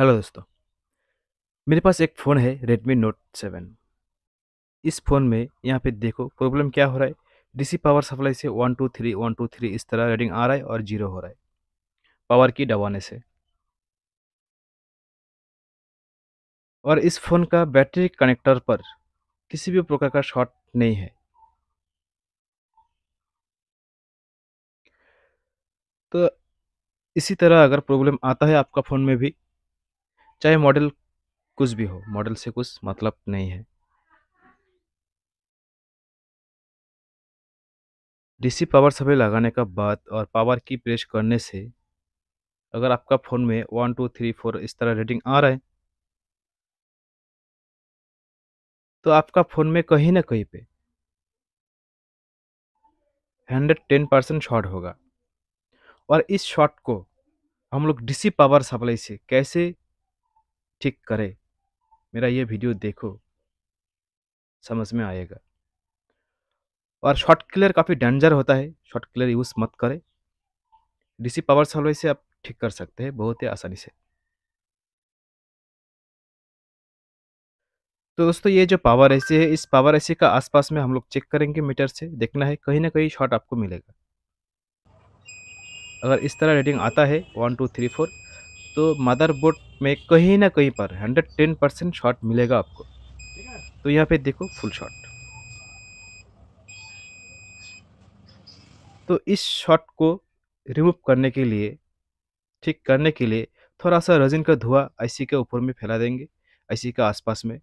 hello दोस्तों मेरे पास एक फ़ोन है रेडमी नोट सेवन इस फ़ोन में यहाँ पे देखो प्रॉब्लम क्या हो रहा है डीसी पावर सप्लाई से one two three one two three इस तरह रेडिंग आ रहा है और जीरो हो रहा है पावर की दबाने से और इस फ़ोन का बैटरी कनेक्टर पर किसी भी प्रकार का शॉर्ट नहीं है तो इसी तरह अगर प्रॉब्लम आता है आपका फ़ोन में भी चाहे मॉडल कुछ भी हो मॉडल से कुछ मतलब नहीं है डीसी पावर सप्लाई लगाने का बाद और पावर की प्रेस करने से अगर आपका फ़ोन में वन टू थ्री फोर इस तरह रेटिंग आ रहा है तो आपका फ़ोन में कहीं ना कहीं पे हंड्रेड टेन परसेंट शॉर्ट होगा और इस शॉर्ट को हम लोग डीसी पावर सप्लाई से कैसे ठीक करे मेरा ये वीडियो देखो समझ में आएगा और शॉर्ट क्लियर काफ़ी डेंजर होता है शॉर्ट क्लियर यूज़ मत करें डीसी पावर सप्लाई से आप ठीक कर सकते हैं बहुत ही आसानी से तो दोस्तों ये जो पावर ऐसी है इस पावर ऐसी का आसपास में हम लोग चेक करेंगे मीटर से देखना है कहीं ना कहीं शॉर्ट आपको मिलेगा अगर इस तरह रेडिंग आता है वन टू थ्री फोर तो मदरबोर्ड में कहीं ना कहीं पर हंड्रेड टेन परसेंट शॉट मिलेगा आपको तो यहाँ पे देखो फुल शॉट तो इस शॉट को रिमूव करने के लिए ठीक करने के लिए थोड़ा सा रजिन का धुआं आईसी के ऊपर में फैला देंगे आईसी के आसपास में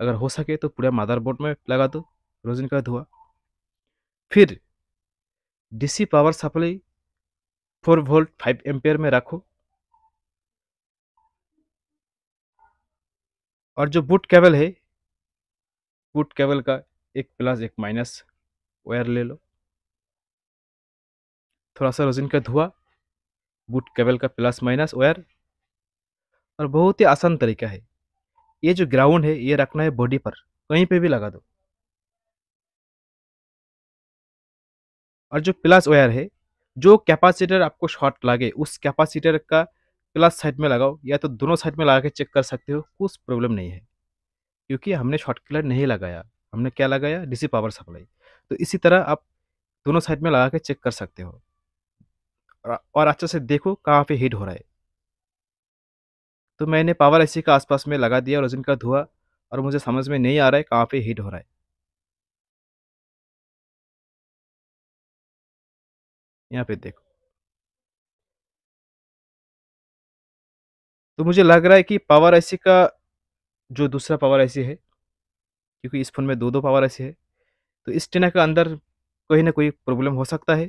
अगर हो सके तो पूरा मदरबोर्ड में लगा दो रोजिन का धुआं फिर DC power supply four volt five ampere में रखो और जो बुट केबल है बुट केबल का एक प्लस एक माइनस वायर ले लो थोड़ा सा रोजिन का धुआं बुट केबल का प्लस माइनस वायर और बहुत ही आसान तरीका है ये जो ग्राउंड है ये रखना है बॉडी पर कहीं पे भी लगा दो और जो प्लस वायर है जो कैपेसिटर आपको शॉर्ट लगे उस कैपेसिटर का प्लस साइड में लगाओ या तो दोनों साइड में लगा के चेक कर सकते हो कुछ प्रॉब्लम नहीं है क्योंकि हमने शॉर्ट किलर नहीं लगाया हमने क्या लगाया डीसी पावर सप्लाई तो इसी तरह आप दोनों साइड में लगा के चेक कर सकते हो और अच्छे से देखो कहाँ पे हीट हो रहा है तो मैंने पावर ए के आसपास में लगा दिया और जिनका धुआ और मुझे समझ में नहीं आ रहा है कहाँ पे हीट हो रहा है यहाँ पे देखो तो मुझे लग रहा है कि पावर आईसी का जो दूसरा पावर आईसी है क्योंकि इस फ़ोन में दो दो पावर आईसी है तो इस टीना के अंदर कोई ना कोई प्रॉब्लम हो सकता है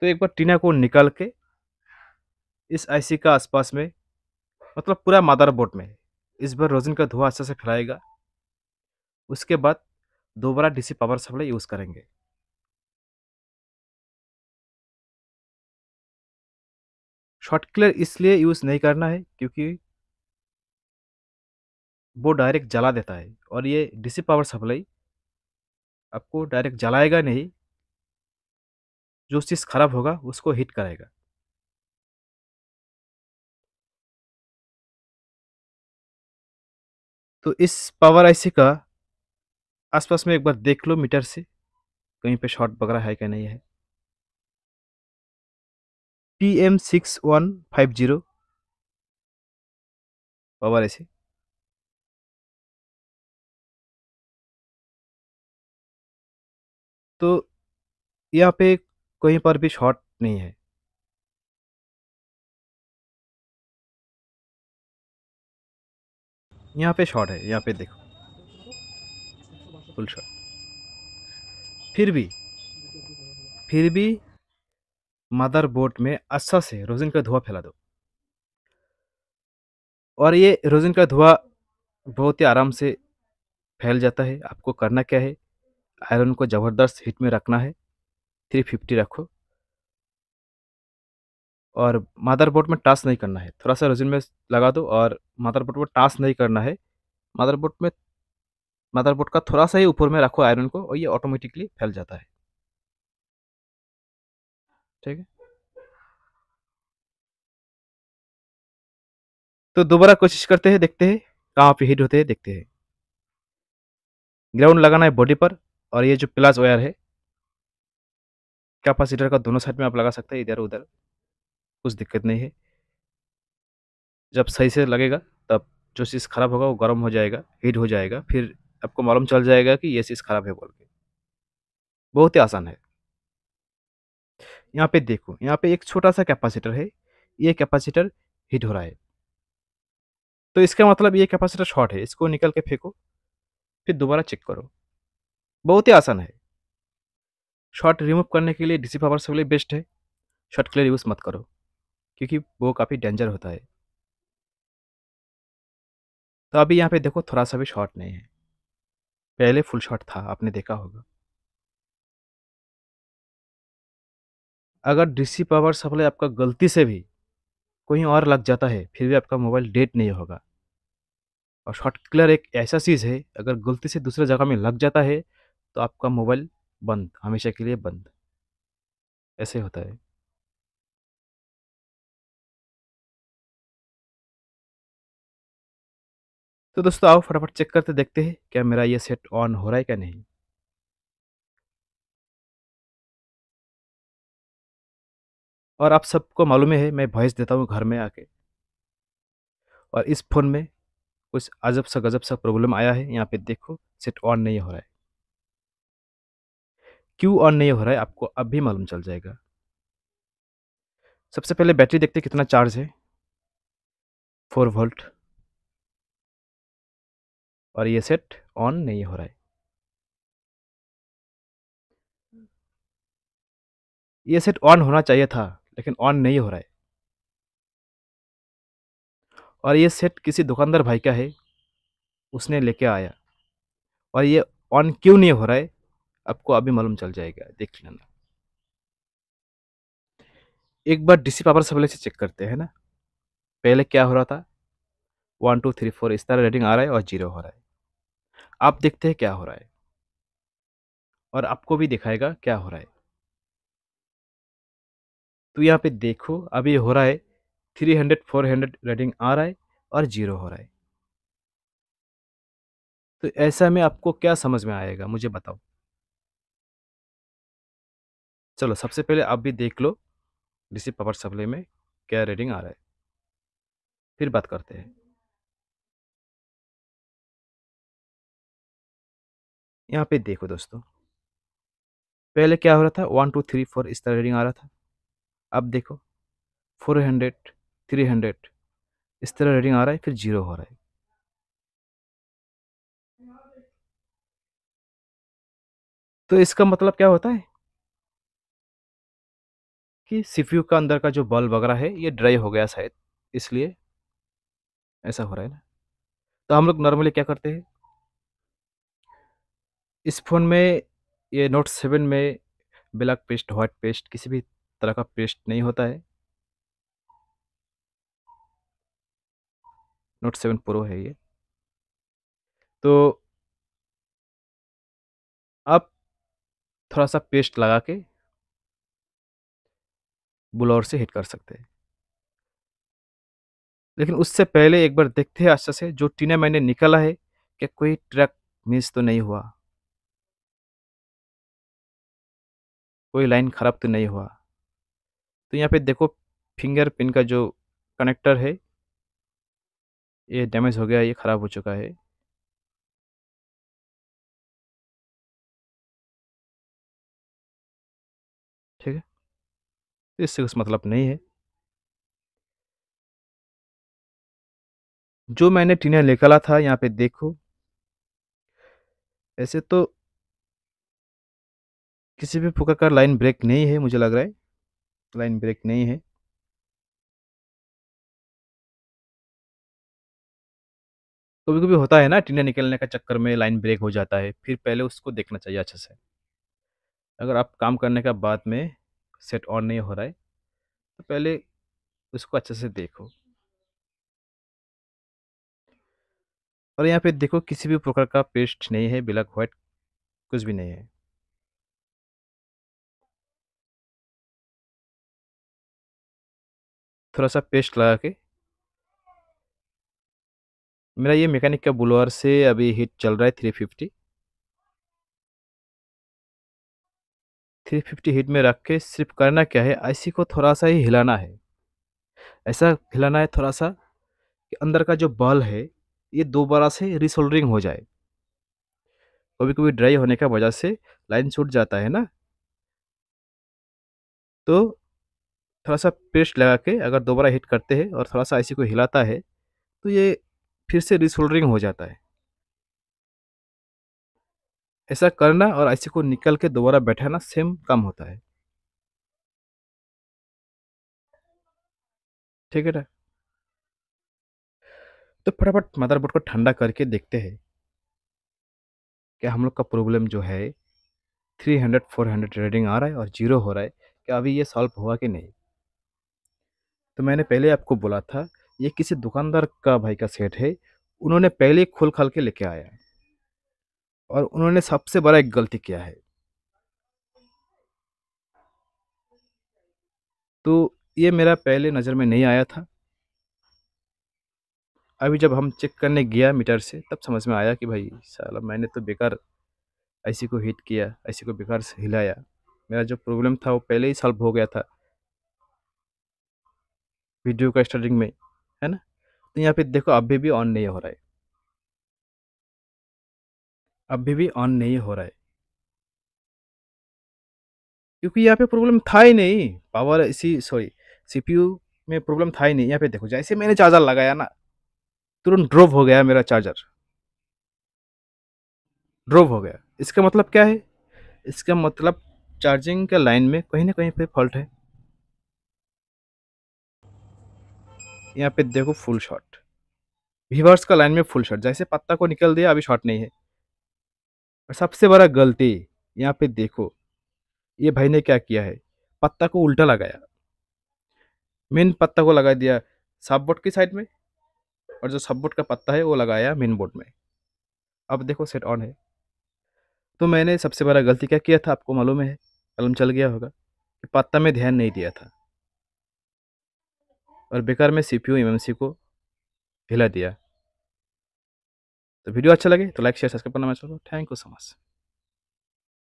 तो एक बार टीना को निकाल के इस आईसी का आसपास में मतलब पूरा बोर्ड में इस बार रोज़िन का धुआं अच्छा से फैलाएगा उसके बाद दोबारा डीसी पावर सप्लाई यूज़ करेंगे शॉर्ट क्लियर इसलिए यूज़ नहीं करना है क्योंकि वो डायरेक्ट जला देता है और ये डीसी पावर सप्लाई आपको डायरेक्ट जलाएगा नहीं जो चीज़ ख़राब होगा उसको हीट कराएगा तो इस पावर आईसी का आसपास में एक बार देख लो मीटर से कहीं पे शॉर्ट वगैरह है क्या नहीं है T M six one five zero power तो यहाँ पे कहीं पर भी शॉर्ट नहीं है यहाँ पे शॉर्ट है यहाँ पे देखो फुल शॉर्ट फिर भी फिर भी मदर बोर्ड में अच्छा से रोजिन का धुआं फैला दो और ये रोजिन का धुआं बहुत ही आराम से फैल जाता है आपको करना क्या है आयरन को ज़बरदस्त हीट में रखना है 350 रखो और मदरबोर्ड में टास नहीं करना है थोड़ा सा रोजिन में लगा दो और मदरबोर्ड में टास नहीं करना है मदरबोर्ड में मदरबोर्ड का थोड़ा सा ही ऊपर में रखो आयरन को और ये ऑटोमेटिकली फैल जाता है ठीक है तो दोबारा कोशिश करते हैं देखते हैं कहाँ पे हिट होते हैं देखते हैं ग्राउंड लगाना है बॉडी पर और ये जो प्लस वायर है कैपेसिटर का दोनों साइड में आप लगा सकते हैं इधर उधर कुछ दिक्कत नहीं है जब सही से लगेगा तब जो चीज़ ख़राब होगा वो गर्म हो जाएगा हीट हो जाएगा फिर आपको मालूम चल जाएगा कि ये चीज़ ख़राब है बोल के बहुत ही आसान है यहाँ पे देखो यहाँ पे एक छोटा सा कैपेसिटर है ये कैपेसिटर हिट हो रहा है तो इसका मतलब ये कैपेसिटर शॉर्ट है इसको निकल के फेंको फिर दोबारा चेक करो बहुत ही आसान है शॉर्ट रिमूव करने के लिए डीसी पावर सबके बेस्ट है शॉर्ट के लिए यूज़ मत करो क्योंकि वो काफ़ी डेंजर होता है तो अभी यहाँ पे देखो थोड़ा सा भी शॉर्ट नहीं है पहले फुल शॉर्ट था आपने देखा होगा अगर डीसी पावर सप्लाई आपका गलती से भी कहीं और लग जाता है फिर भी आपका मोबाइल डेट नहीं होगा और शॉर्ट क्लियर एक ऐसा चीज़ है अगर गलती से दूसरे जगह में लग जाता है तो आपका मोबाइल बंद हमेशा के लिए बंद ऐसे होता है तो दोस्तों आओ फटाफट चेक करते देखते हैं क्या मेरा ये सेट ऑन हो रहा है क्या नहीं और आप सबको मालूम है मैं वॉइस देता हूँ घर में आके और इस फ़ोन में कुछ अजब सा गजब सा प्रॉब्लम आया है यहाँ पे देखो सेट ऑन नहीं हो रहा है क्यों ऑन नहीं हो रहा है आपको अब भी मालूम चल जाएगा सबसे पहले बैटरी देखते कितना चार्ज है फोर वोल्ट और ये सेट ऑन नहीं हो रहा है ये सेट ऑन होना चाहिए था लेकिन ऑन नहीं हो रहा है और ये सेट किसी दुकानदार भाई का है उसने लेके आया और ये ऑन क्यों नहीं हो रहा है आपको अभी मालूम चल जाएगा देख लेना एक बार डीसी पावर सप्लाई से चेक करते हैं ना पहले क्या हो रहा था वन टू थ्री फोर इस तरह रेटिंग आ रहा है और जीरो हो रहा है आप देखते हैं क्या हो रहा है और आपको भी दिखाएगा क्या हो रहा है तो यहाँ पे देखो अभी हो रहा है three hundred four hundred rating आ रहा है और जीरो हो रहा है तो ऐसा में आपको क्या समझ में आएगा मुझे बताओ चलो सबसे पहले आप भी देख लो डीसी पावर सप्लाई में क्या रेटिंग आ रहा है फिर बात करते हैं यहाँ पे देखो दोस्तों पहले क्या हो रहा था वन टू थ्री फोर इस तरह रेडिंग आ रहा था अब देखो फोर हंड्रेड थ्री हंड्रेड इस तरह रेडिंग आ रहा है फिर जीरो हो रहा है तो इसका मतलब क्या होता है कि सीपीयू का अंदर का जो बल्ब वगैरह है ये ड्राई हो गया शायद इसलिए ऐसा हो रहा है ना तो हम लोग नॉर्मली क्या करते हैं इस फ़ोन में ये नोट सेवन में ब्लैक पेस्ट व्हाइट पेस्ट किसी भी तरह का पेस्ट नहीं होता है नोट सेवन प्रो है ये तो आप थोड़ा सा पेस्ट लगा के बुलौर से हिट कर सकते हैं लेकिन उससे पहले एक बार देखते हैं अच्छा से जो टीना मैंने निकाला है कि कोई ट्रक मिस तो नहीं हुआ कोई लाइन खराब तो नहीं हुआ तो यहाँ पे देखो फिंगर पिन का जो कनेक्टर है ये डैमेज हो गया ये ख़राब हो चुका है ठीक है तो इससे कुछ मतलब नहीं है जो मैंने टीना निकाला था यहाँ पे देखो ऐसे तो किसी भी फुका का लाइन ब्रेक नहीं है मुझे लग रहा है लाइन ब्रेक नहीं है कभी कभी होता है ना टीना निकलने का चक्कर में लाइन ब्रेक हो जाता है फिर पहले उसको देखना चाहिए अच्छे से अगर आप काम करने का बाद में सेट ऑन नहीं हो रहा है तो पहले उसको अच्छे से देखो और यहाँ पे देखो किसी भी प्रकार का पेस्ट नहीं है ब्लैक वाइट कुछ भी नहीं है थोड़ा सा पेस्ट लगा के मेरा ये मैकेनिक का ब्लोअर से अभी हीट चल रहा है three fifty three fifty heat में रख के सिर्फ करना क्या है आईसी को थोड़ा सा ही हिलाना है ऐसा हिलाना है थोड़ा सा कि अंदर का जो बल है ये दोबारा से रिसोल्डरिंग हो जाए कभी कभी ड्राई होने का वजह से लाइन छूट जाता है ना तो थोड़ा सा पेस्ट लगा के अगर दोबारा हिट करते हैं और थोड़ा सा ऐसी को हिलाता है तो ये फिर से रिसोल्डरिंग हो जाता है ऐसा करना और ऐसी को निकल के दोबारा बैठाना सेम काम होता है ठीक है ना तो फटाफट मदरबोर्ड को ठंडा करके देखते हैं क्या हम लोग का प्रॉब्लम जो है 300 400 रीडिंग आ रहा है और जीरो हो रहा है क्या अभी ये सॉल्व हुआ कि नहीं तो मैंने पहले आपको बोला था ये किसी दुकानदार का भाई का सेट है उन्होंने पहले खोल खाल के लेके आया और उन्होंने सबसे बड़ा एक गलती किया है तो ये मेरा पहले नज़र में नहीं आया था अभी जब हम चेक करने गया मीटर से तब समझ में आया कि भाई साला मैंने तो बेकार ऐसी को हिट किया ऐसी को बेकार से हिलाया मेरा जो प्रॉब्लम था वो पहले ही सॉल्व हो गया था वीडियो का स्टार्टिंग में है ना तो यहाँ पे देखो अभी भी ऑन नहीं हो रहा है अभी भी ऑन नहीं हो रहा है क्योंकि यहाँ पे प्रॉब्लम था ही नहीं पावर इसी सॉरी सीपीयू में प्रॉब्लम था ही नहीं यहाँ पे देखो जैसे मैंने चार्जर लगाया ना तुरंत ड्रॉप हो गया मेरा चार्जर ड्रॉप हो गया इसका मतलब क्या है इसका मतलब चार्जिंग के लाइन में कहीं ना कहीं पे फॉल्ट है यहाँ पे देखो फुल शॉट वीवर्स का लाइन में फुल शॉट जैसे पत्ता को निकल दिया अभी शॉट नहीं है और सबसे बड़ा गलती यहाँ पे देखो ये भाई ने क्या किया है पत्ता को उल्टा लगाया मेन पत्ता को लगा दिया सब बोर्ड की साइड में और जो सब बोर्ड का पत्ता है वो लगाया मेन बोर्ड में अब देखो सेट ऑन है तो मैंने सबसे बड़ा गलती क्या किया था आपको मालूम है कलम चल गया होगा कि पत्ता में ध्यान नहीं दिया था और बेकार में सी पी यू को हिला दिया तो वीडियो अच्छा लगे तो लाइक शेयर सब्सक्राइब करना मैं चाहूँगा थैंक यू सो मच